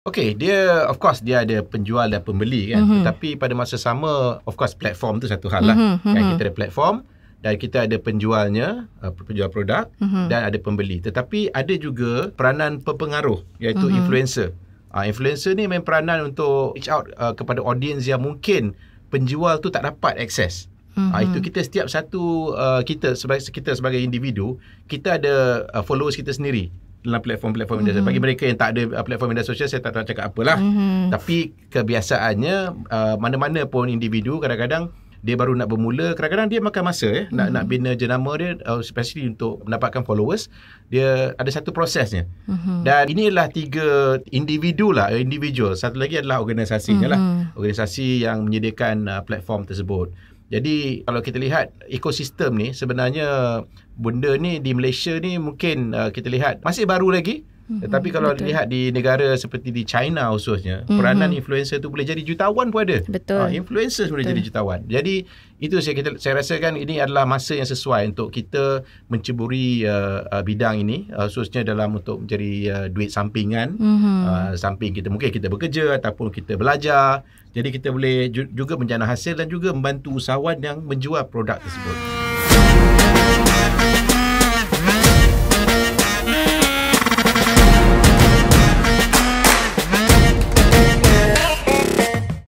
Okay, dia of course dia ada penjual dan pembeli kan. Mm-hmm. Tetapi pada masa sama, of course platform tu satu hal lah. Mm-hmm. Kan mhm. kita ada platform dan kita ada penjualnya, uh, penjual produk mm-hmm. dan ada pembeli. Tetapi ada juga peranan pepengaruh iaitu mm-hmm. influencer. Uh, influencer ni main peranan untuk reach out uh, kepada audience yang mungkin penjual tu tak dapat akses. Mm-hmm. Ha, itu kita setiap satu uh, kita sebagai kita sebagai individu, kita ada uh, followers kita sendiri dalam platform-platform media sosial. Mm-hmm. Bagi mereka yang tak ada uh, platform media sosial, saya tak tahu cakap apalah. Mm-hmm. Tapi kebiasaannya uh, mana-mana pun individu kadang-kadang dia baru nak bermula, kadang-kadang dia makan masa eh, mm-hmm. nak mhm. nak bina jenama dia uh, especially untuk mendapatkan followers, dia ada satu prosesnya. Mm-hmm. Dan inilah tiga individu lah, eh, individual. Satu lagi adalah organisasinya mm-hmm. lah. Mhm. Organisasi yang menyediakan uh, platform tersebut. Jadi kalau kita lihat ekosistem ni sebenarnya benda ni di Malaysia ni mungkin uh, kita lihat masih baru lagi Mhm, Tetapi kalau Betul. dilihat di negara seperti di China khususnya, mm-hmm. peranan influencer tu boleh jadi jutawan pun ada. Betul. Ha, influencers boleh jadi jutawan. Jadi itu saya kita saya rasa kan ini adalah masa yang sesuai untuk kita menceburi uh, uh, bidang ini uh, khususnya dalam untuk menjadi uh, duit sampingan. Mm-hmm. Uh, samping kita mungkin kita bekerja ataupun kita belajar. Jadi kita boleh ju- juga menjana hasil dan juga membantu usahawan yang menjual produk tersebut.